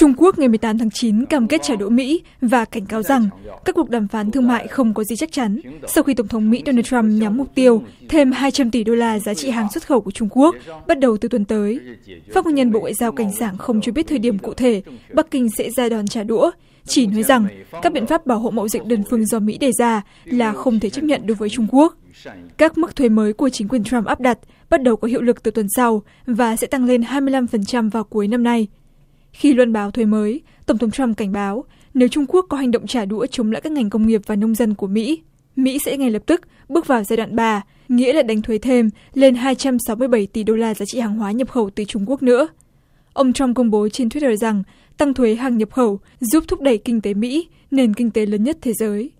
trung quốc ngày 18 tháng 9 cam kết trả đũa mỹ và cảnh cáo rằng các cuộc đàm phán thương mại không có gì chắc chắn sau khi tổng thống mỹ Donald Trump nhắm mục tiêu thêm 200 tỷ đô la giá trị hàng xuất khẩu của trung quốc bắt đầu từ tuần tới phát ngôn nhân bộ ngoại giao cảnh sảng không cho biết thời điểm cụ thể bắc kinh sẽ ra đòn trả đũa chỉ nói rằng các biện pháp bảo hộ mậu dịch đơn phương do mỹ đề ra là không thể chấp nhận đối với trung quốc các mức thuế mới của chính quyền Trump áp đặt bắt đầu có hiệu lực từ tuần sau và sẽ tăng lên 25% vào cuối năm nay khi loan báo thuế mới tổng thống Trump cảnh báo nếu trung quốc có hành động trả đũa chống lại các ngành công nghiệp và nông dân của mỹ mỹ sẽ ngay lập tức bước vào giai đoạn ba nghĩa là đánh thuế thêm lên 267 tỷ đô la giá trị hàng hóa nhập khẩu từ trung quốc nữa ông Trump công bố trên twitter rằng tăng thuế hàng nhập khẩu giúp thúc đẩy kinh tế mỹ nền kinh tế lớn nhất thế giới